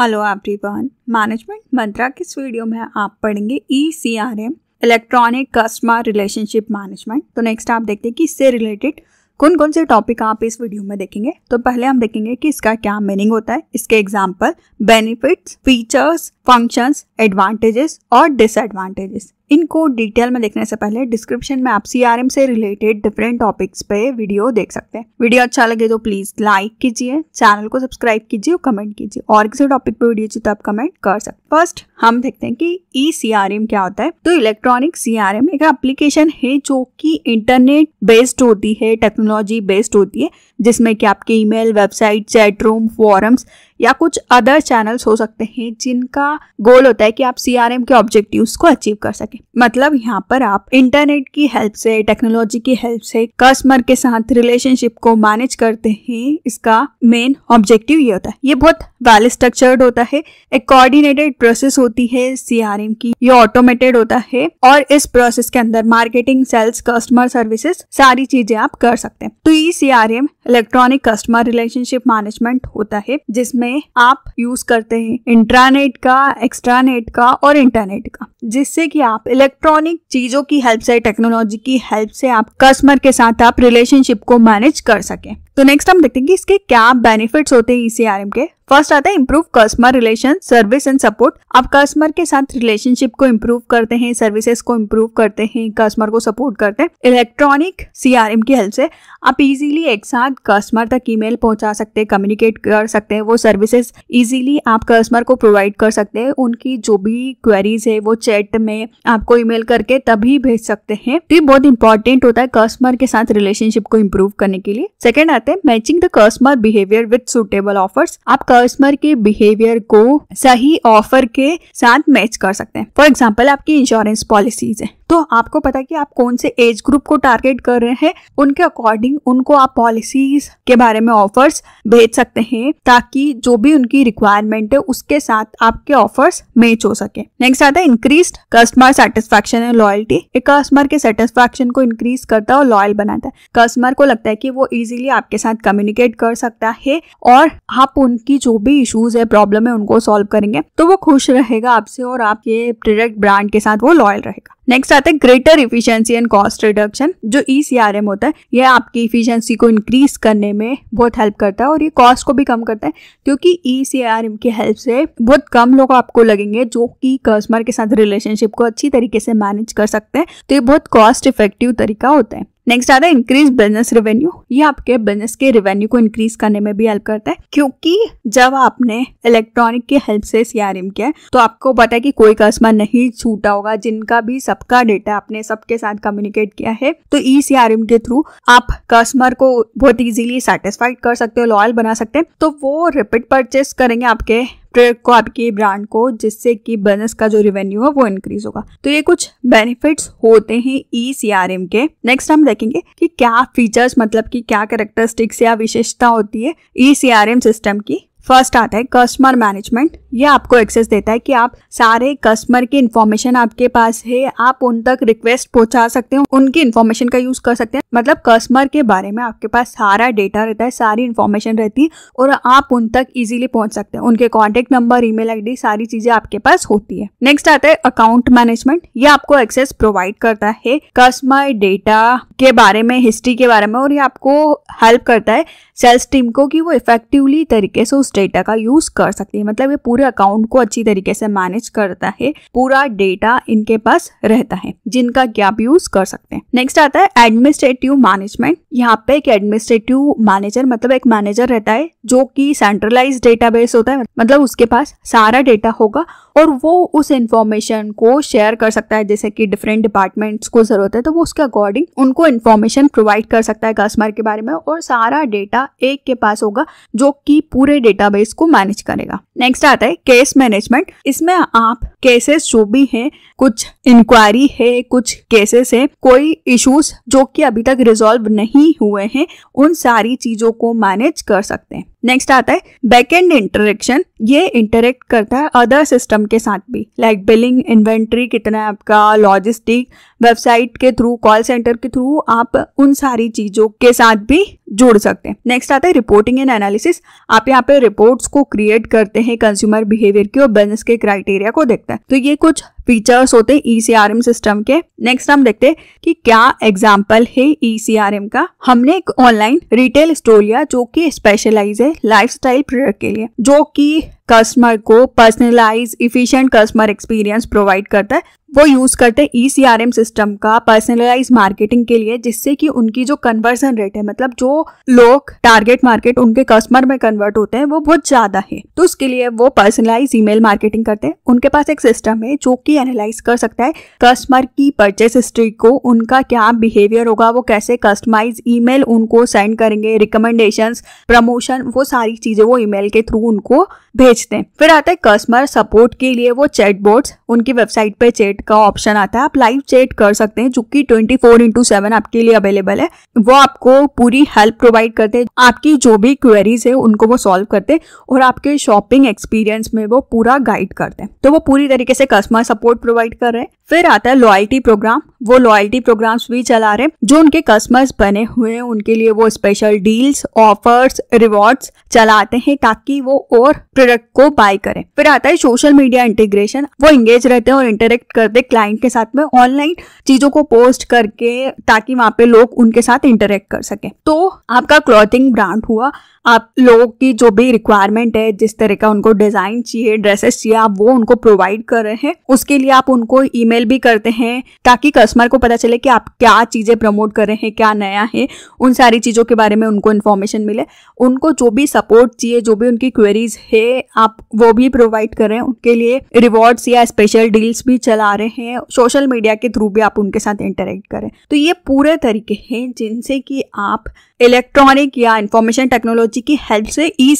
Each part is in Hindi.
हेलो एवरीवन मैनेजमेंट मंत्रा के इस वीडियो में आप पढ़ेंगे E C R M electronic customer relationship management तो नेक्स्ट आप देखते हैं कि इससे रिलेटेड कौन कौन से टॉपिक आप इस वीडियो में देखेंगे तो पहले हम देखेंगे कि इसका क्या मीनिंग होता है इसके example benefits features functions advantages और डिसएडवांटेजेस इनको डिटेल में देखने से पहले डिस्क्रिप्शन में आप सीआरएम से रिलेटेड डिफरेंट टॉपिक्स पे वीडियो देख सकते हैं वीडियो अच्छा लगे तो प्लीज लाइक कीजिए चैनल को सब्सक्राइब कीजिए और कमेंट कीजिए और किसी टॉपिक पे वीडियो चाहिए तो आप कमेंट कर सकते फर्स्ट हम देखते हैं कि ई e एम क्या होता है तो इलेक्ट्रॉनिक सीआरएम एक एप्लीकेशन है जो की इंटरनेट बेस्ड होती है टेक्नोलॉजी बेस्ड होती है जिसमें कि आपके email website chat room forums या कुछ अदर चैनल्स हो सकते हैं जिनका गोल होता है कि आप सीआरएम के ऑब्जेक्टिव्स को अचीव कर सके मतलब यहाँ पर आप इंटरनेट की हेल्प से टेक्नोलॉजी की हेल्प से कस्टमर के साथ रिलेशनशिप को मैनेज करते हैं इसका मेन ऑब्जेक्टिव ये होता है ये बहुत वेल स्ट्रक्चर्ड होता है एक कोऑर्डिनेटेड प्रोसेस होती है सीआरएम की ये ऑटोमेटेड होता है और इस प्रोसेस के अंदर मार्केटिंग सेल्स कस्टमर सर्विसेज सारी चीजें आप कर सकते हैं तो ये CRM electronic customer relationship management होता है जिसमें में आप यूज करते हैं इंट्रानेट का एक्स्ट्रानेट का और इंटरनेट का जिससे कि आप इलेक्ट्रॉनिक चीजों की हेल्प से टेक्नोलॉजी की हेल्प से आप कस्टमर के साथ आप रिलेशनशिप को मैनेज कर सकें तो नेक्स्ट हम देखते हैं कि इसके क्या बेनिफिट्स होते हैं ईसीआरएम e के फर्स्ट आता है improve customer relation service and support आप कस्टमर के साथ रिलेशनशिप को इम्प्रूव करते हैं सर्विसेज को इम्प्रूव करते हैं कस्टमर को सपोर्ट करते हैं इलेक्ट्रॉनिक सीआरएम की हेल्प से आप इजीली एक साथ कस्टमर तक ईमेल पहुंचा सकते हैं कम्युनिकेट कर सकते हैं वो सर्विसेज इजीली आप कस्टमर को प्रोवाइड कर सकते हैं उनकी जो भी क्वेरीज है वो चैट में आपको ई करके तभी भेज सकते हैं तो ये बहुत इंपॉर्टेंट होता है कस्टमर के साथ रिलेशनशिप को इम्प्रूव करने के लिए सेकेंड आता जाते हैं matching the customer behaviour with suitable offers आप कस्टमर के बिहेवियर को सही ऑफर के साथ मैच कर सकते हैं फॉर एग्जाम्पल आपकी इंश्योरेंस पॉलिसीज है तो आपको पता है कि आप कौन से एज ग्रुप को टारगेट कर रहे हैं उनके अकॉर्डिंग उनको आप पॉलिसीज के बारे में ऑफर्स भेज सकते हैं ताकि जो भी उनकी रिक्वायरमेंट है उसके साथ आपके ऑफर्स मैच हो सके नेक्स्ट आता है increase customer satisfaction and loyalty एक कस्टमर के सेटिस्फेक्शन को इंक्रीज करता है और लॉयल बनाता है कस्टमर को लगता है कि वो इजिली आपके साथ कम्युनिकेट कर सकता है और आप उनकी जो भी इश्यूज है प्रॉब्लम है उनको सॉल्व करेंगे तो वो खुश रहेगा आपसे और आपके प्रोडक्ट ब्रांड के साथ वो लॉयल रहेगा नेक्स्ट आता है greater efficiency and cost reduction जो ई सी आर एम होता है यह आपकी इफिशियंसी को इंक्रीज करने में बहुत हेल्प करता है और ये कॉस्ट को भी कम करता है क्योंकि ई e की हेल्प से बहुत कम लोग आपको लगेंगे जो कि कस्टमर के साथ रिलेशनशिप को अच्छी तरीके से मैनेज कर सकते हैं तो ये बहुत कॉस्ट इफेक्टिव तरीका होता है नेक्स्ट आता है इंक्रीज बिजनेस रेवेन्यू ये आपके बिजनेस के रेवेन्यू को इंक्रीज करने में भी हेल्प करता है क्योंकि जब आपने इलेक्ट्रॉनिक की हेल्प से सीआरएम किया तो आपको पता है कि कोई कस्टमर नहीं छूटा होगा जिनका भी सबका डेटा आपने सबके साथ कम्युनिकेट किया है तो ई सीआरएम के थ्रू आप कस्टमर को बहुत इजिली सेटिस्फाइड कर सकते हो लॉयल बना सकते हैं तो वो रिपीट परचेस करेंगे आपके प्रोडक्ट को आपके ब्रांड को जिससे कि बिजनेस का जो रेवेन्यू है वो इंक्रीज होगा तो ये कुछ बेनिफिट्स होते हैं ई एम के नेक्स्ट हम देखेंगे कि क्या फीचर्स मतलब कि क्या कैरेक्टरिस्टिक्स या विशेषता होती है ई एम सिस्टम की फर्स्ट आता है कस्टमर मैनेजमेंट ये आपको एक्सेस देता है कि आप सारे कस्टमर की इन्फॉर्मेशन आपके पास है आप उन तक रिक्वेस्ट पहुंचा सकते हो उनकी इन्फॉर्मेशन का यूज कर सकते हैं मतलब कस्टमर के बारे में आपके पास सारा डेटा रहता है सारी इन्फॉर्मेशन रहती है और आप उन तक इजीली पहुंच सकते हैं उनके कॉन्टेक्ट नंबर ई मेल सारी चीजें आपके पास होती है नेक्स्ट आता है अकाउंट मैनेजमेंट ये आपको एक्सेस प्रोवाइड करता है कस्टमर डेटा के बारे में हिस्ट्री के बारे में और ये आपको हेल्प करता है सेल्स टीम को कि वो इफेक्टिवली तरीके से उस डेटा का यूज़ कर सकती है मतलब ये पूरे अकाउंट को अच्छी तरीके से मैनेज करता है पूरा डेटा इनके पास रहता है जिनका क्या आप यूज़ कर सकते हैं नेक्स्ट आता है एडमिनिस्ट्रेटिव मैनेजमेंट यहाँ पे एक एडमिनिस्ट्रेटिव मैनेजर मतलब एक मैनेजर रहता है जो कि सेंट्रलाइज डेटाबेस होता है मतलब उसके पास सारा डेटा होगा और वो उस इंफॉर्मेशन को शेयर कर सकता है जैसे कि डिफरेंट डिपार्टमेंट्स को जरूरत है तो वो उसके अकॉर्डिंग उनको इन्फॉर्मेशन प्रोवाइड कर सकता है कस्टमर के बारे में और सारा डेटा एक के पास होगा जो कि पूरे डेटा डेटाबेस को मैनेज करेगा नेक्स्ट आता है केस मैनेजमेंट इसमें आप केसेस जो भी हैं कुछ इंक्वायरी है कुछ केसेस है कोई इश्यूज जो कि अभी तक रिजॉल्व नहीं हुए हैं उन सारी चीजों को मैनेज कर सकते हैं नेक्स्ट आता है बैकएंड इंटरेक्शन ये इंटरेक्ट करता है अदर सिस्टम के साथ भी लाइक बिलिंग इन्वेंट्री कितना है आपका लॉजिस्टिक वेबसाइट के थ्रू कॉल सेंटर के थ्रू आप उन सारी चीजों के साथ भी जोड़ सकते हैं नेक्स्ट आता है रिपोर्टिंग एंड एनालिसिस आप यहाँ पे रिपोर्ट्स को क्रिएट करते हैं कंज्यूमर बिहेवियर की और बिजनेस के क्राइटेरिया को देखते हैं तो ये कुछ फीचर्स होते हैं ई e सिस्टम के नेक्स्ट हम देखते हैं कि क्या एग्जाम्पल है ई e का हमने एक ऑनलाइन रिटेल स्टोर लिया जो कि स्पेशलाइज है लाइफस्टाइल प्रोडक्ट के लिए जो कि कस्टमर को personalise efficient customer experience provide करता है वो यूज करते हैं E C R M system का पर्सनलाइज मार्केटिंग के लिए जिससे कि उनकी जो कन्वर्जन रेट है मतलब जो लोग टारगेट मार्केट उनके कस्टमर में कन्वर्ट होते हैं वो बहुत ज्यादा है तो उसके लिए वो पर्सनलाइज ईमेल मार्केटिंग करते हैं उनके पास एक सिस्टम है जो कि एनालाइज कर सकता है कस्टमर की परचेस हिस्ट्री को उनका क्या बिहेवियर होगा वो कैसे कस्टमाइज ईमेल उनको सेंड करेंगे रिकमेंडेशन प्रमोशन वो सारी चीजें वो ईमेल के थ्रू उनको भेजते हैं फिर आता है कस्टमर सपोर्ट के लिए वो चैट बोर्ड्स उनकी वेबसाइट पे चैट का ऑप्शन आता है आप लाइव चैट कर सकते हैं जो कि ट्वेंटी फोर इंटू सेवन आपके लिए अवेलेबल है वो आपको पूरी हेल्प प्रोवाइड करते हैं आपकी जो भी क्वेरीज है उनको वो सॉल्व करते हैं और आपके शॉपिंग एक्सपीरियंस में वो पूरा गाइड करते हैं तो वो पूरी तरीके से कस्टमर सपोर्ट सपोर्ट प्रोवाइड कर रहे हैं फिर आता है लॉयल्टी प्रोग्राम वो लॉयल्टी प्रोग्राम्स भी चला रहे हैं जो उनके कस्टमर्स बने हुए हैं उनके लिए वो स्पेशल डील्स ऑफर्स रिवॉर्ड्स चलाते हैं ताकि वो और प्रोडक्ट को बाय करें फिर आता है सोशल मीडिया इंटीग्रेशन वो इंगेज रहते हैं और इंटरेक्ट करते क्लाइंट के साथ में ऑनलाइन चीजों को पोस्ट करके ताकि वहां पे लोग उनके साथ इंटरेक्ट कर सके तो आपका क्लॉथिंग ब्रांड हुआ आप लोगों की जो भी रिक्वायरमेंट है जिस तरह का उनको डिजाइन चाहिए ड्रेसेस चाहिए आप वो उनको प्रोवाइड कर रहे हैं उसके लिए आप उनको ईमेल भी करते हैं ताकि कस्टमर को पता चले कि आप क्या चीज़ें प्रमोट कर रहे हैं क्या नया है उन सारी चीज़ों के बारे में उनको इन्फॉर्मेशन मिले उनको जो भी सपोर्ट चाहिए जो भी उनकी क्वेरीज है आप वो भी प्रोवाइड करें उनके लिए रिवॉर्ड्स या स्पेशल डील्स भी चला रहे हैं सोशल मीडिया के थ्रू भी आप उनके साथ इंटरेक्ट करें तो ये पूरे तरीके हैं जिनसे कि आप इलेक्ट्रॉनिक या इंफॉर्मेशन टेक्नोलॉजी की हेल्प से ई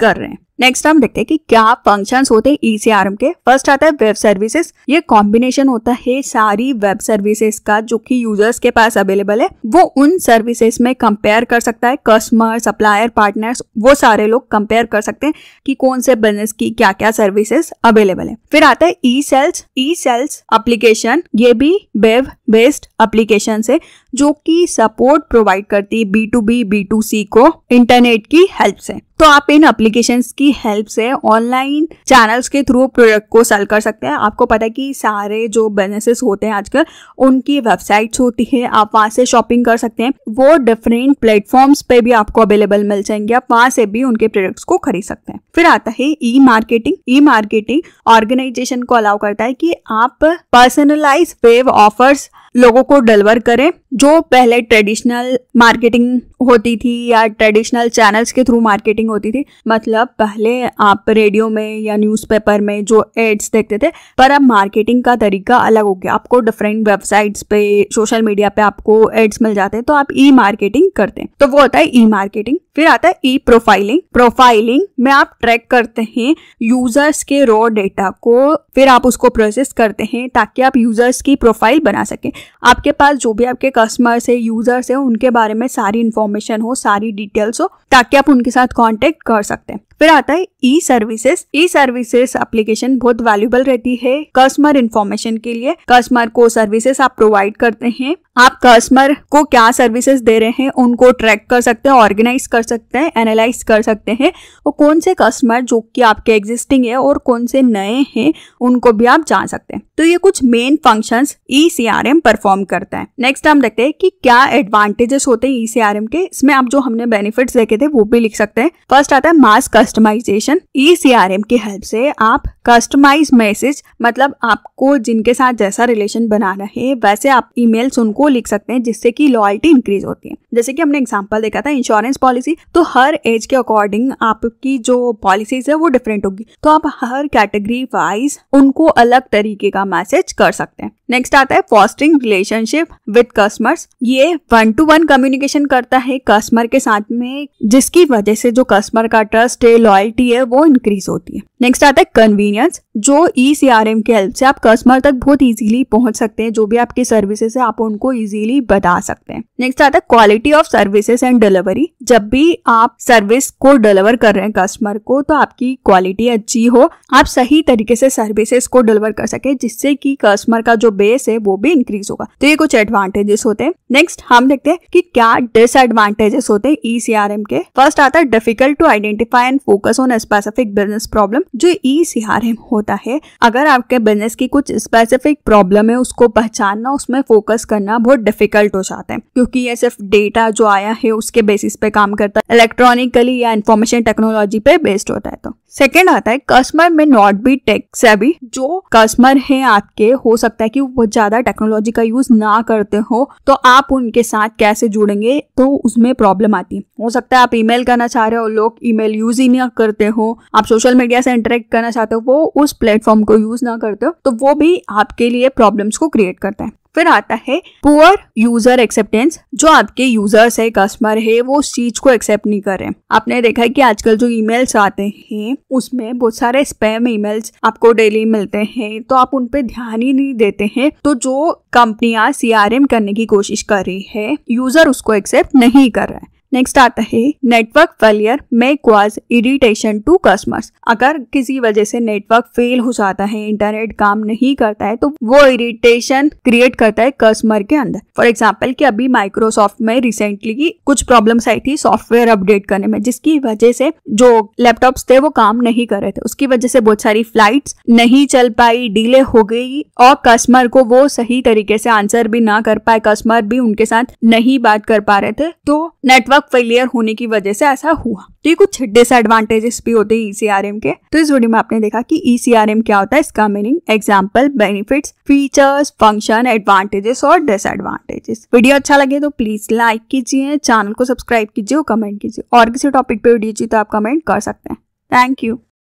कर रहे हैं नेक्स्ट हम देखते हैं कि क्या फंक्शन होते हैं ईसीआरएम e के फर्स्ट आता है वेब सर्विसेज ये कॉम्बिनेशन होता है सारी वेब सर्विसेज का जो कि यूजर्स के पास अवेलेबल है वो उन सर्विसेज में कंपेयर कर सकता है कस्टमर सप्लायर पार्टनर्स वो सारे लोग कंपेयर कर सकते हैं कि कौन से बिजनेस की क्या क्या सर्विसेज अवेलेबल है फिर आता है E sales E sales application ये भी वेब बेस्ड अप्लीकेशन है जो कि सपोर्ट प्रोवाइड करती है B to B B to C को इंटरनेट की हेल्प से तो आप इन अप्लीकेशन की हेल्प से ऑनलाइन चैनल्स के थ्रू प्रोडक्ट को सेल कर सकते हैं आपको पता है कि सारे जो बिजनेसेस होते हैं आजकल उनकी वेबसाइट्स होती है आप वहाँ से शॉपिंग कर सकते हैं वो डिफरेंट प्लेटफॉर्म्स पे भी आपको अवेलेबल मिल जाएंगे आप वहाँ से भी उनके प्रोडक्ट्स को खरीद सकते हैं फिर आता है E marketing E marketing organisation को अलाउ करता है कि आप पर्सनलाइज वेव ऑफर्स लोगों को डिलीवर करें जो पहले ट्रेडिशनल मार्केटिंग होती थी या ट्रेडिशनल चैनल्स के थ्रू मार्केटिंग होती थी मतलब पहले आप रेडियो में या न्यूज़पेपर में जो एड्स देखते थे पर अब मार्केटिंग का तरीका अलग हो गया आपको डिफरेंट वेबसाइट्स पे सोशल मीडिया पे आपको एड्स मिल जाते हैं तो आप ई मार्केटिंग करते हैं तो वो होता है ई मार्केटिंग फिर आता है ई प्रोफाइलिंग प्रोफाइलिंग में आप ट्रैक करते हैं यूजर्स के रॉ डेटा को फिर आप उसको प्रोसेस करते हैं ताकि आप यूजर्स की प्रोफाइल बना सकें आपके पास जो भी आपके कस्टमर्स है यूजर्स है उनके बारे में सारी इन्फॉर्मेशन हो सारी डिटेल्स हो ताकि आप उनके साथ कॉन्टेक्ट कर सकते हैं फिर आता है e services e services application बहुत वैल्यूबल रहती है कस्टमर इन्फॉर्मेशन के लिए कस्टमर को सर्विसेस आप प्रोवाइड करते हैं आप कस्टमर को क्या सर्विसेज दे रहे हैं उनको ट्रैक कर सकते हैं ऑर्गेनाइज कर सकते हैं एनालाइज कर सकते हैं और कौन से कस्टमर जो कि आपके एग्जिस्टिंग है और कौन से नए हैं उनको भी आप जान सकते हैं तो ये कुछ main functions E C R M perform करता है नेक्स्ट हम देखते हैं कि क्या एडवांटेजेस होते हैं ईसीआरएम e के इसमें आप जो हमने बेनिफिट देखे थे वो भी लिख सकते हैं फर्स्ट आता है मास कस्टमाइजेशन ईसीआरएम की हेल्प से आप कस्टमाइज मैसेज मतलब आपको जिनके साथ जैसा रिलेशन बनाना है वैसे आप ईमेल्स उनको लिख सकते हैं जिससे कि लॉयल्टी इंक्रीज होती है जैसे कि हमने एग्जाम्पल देखा था इंश्योरेंस पॉलिसी तो हर एज के अकॉर्डिंग आपकी जो पॉलिसीज है वो डिफरेंट होगी तो आप हर कैटेगरी वाइज उनको अलग तरीके का मैसेज कर सकते हैं नेक्स्ट आता है फॉस्टरिंग रिलेशनशिप विद कस्टमर्स ये वन टू वन कम्युनिकेशन करता है कस्टमर के साथ में जिसकी वजह से जो कस्टमर का ट्रस्ट है लॉयल्टी है वो इंक्रीज होती है नेक्स्ट आता है कन्वीनियंस जो ई सी आर एम की हेल्प से आप कस्टमर तक बहुत इजीली पहुंच सकते हैं जो भी आपकी सर्विसेज है आप उनको इजीली बता सकते हैं नेक्स्ट आता है quality variety of services and delivery जब भी आप सर्विस को डिलीवर कर रहे हैं कस्टमर को तो आपकी क्वालिटी अच्छी हो आप सही तरीके से सर्विसेज को डिलीवर कर सके जिससे कि कस्टमर का जो बेस है वो भी इंक्रीज होगा तो ये कुछ एडवांटेजेस होते हैं नेक्स्ट हम देखते हैं कि क्या डिसएडवांटेजेस होते हैं ई e के फर्स्ट आता है difficult to identify and focus on specific business problem जो ई e होता है अगर आपके बिजनेस की कुछ स्पेसिफिक प्रॉब्लम है उसको पहचानना उसमें फोकस करना बहुत डिफिकल्ट हो जाता है क्योंकि ये सिर्फ डेटा जो आया है उसके बेसिस पे काम करता है इलेक्ट्रॉनिकली या इन्फॉर्मेशन टेक्नोलॉजी पे बेस्ड होता है तो सेकेंड आता है कस्टमर में नॉट बी टेक सेबी जो कस्टमर है आपके हो सकता है कि वो ज्यादा टेक्नोलॉजी का यूज ना करते हो तो आप उनके साथ कैसे जुड़ेंगे तो उसमें प्रॉब्लम आती है हो सकता है आप ईमेल करना चाह रहे हो लोग ईमेल यूज ही नहीं करते हो आप सोशल मीडिया से इंटरेक्ट करना चाहते हो वो उस प्लेटफॉर्म को यूज ना करते हो तो वो भी आपके लिए प्रॉब्लम्स को क्रिएट करता है फिर आता है पुअर यूजर एक्सेप्टेंस जो आपके यूजर्स है कस्टमर है वो उस चीज को एक्सेप्ट नहीं कर रहे आपने देखा है कि आजकल जो ईमेल्स आते हैं उसमें बहुत सारे स्पैम ईमेल्स आपको डेली मिलते हैं तो आप उन पे ध्यान ही नहीं देते हैं तो जो कंपनियां सीआरएम करने की कोशिश कर रही है यूजर उसको एक्सेप्ट नहीं कर रहा है नेक्स्ट आता है network failure may cause irritation to customers अगर किसी वजह से नेटवर्क फेल हो जाता है इंटरनेट काम नहीं करता है तो वो इरिटेशन क्रिएट करता है कस्टमर के अंदर फॉर एग्जाम्पल की अभी माइक्रोसॉफ्ट में रिसेंटली कुछ प्रॉब्लम्स आई थी सॉफ्टवेयर अपडेट करने में जिसकी वजह से जो लैपटॉप्स थे वो काम नहीं कर रहे थे उसकी वजह से बहुत सारी फ्लाइट नहीं चल पाई डिले हो गई और कस्टमर को वो सही तरीके से आंसर भी ना कर पाए कस्टमर भी उनके साथ नहीं बात कर पा रहे थे तो नेटवर्क नेटवर्क फेलियर होने की वजह से ऐसा हुआ तो ये कुछ डिसएडवांटेजेस भी होते हैं ईसीआरएम e के तो इस वीडियो में आपने देखा कि ईसीआरएम e क्या होता है इसका meaning example benefit features function advantages और डिसएडवांटेजेस वीडियो अच्छा लगे तो प्लीज लाइक कीजिए चैनल को सब्सक्राइब कीजिए और कमेंट कीजिए और किसी टॉपिक पे वीडियो चाहिए तो आप कमेंट कर सकते हैं थैंक यू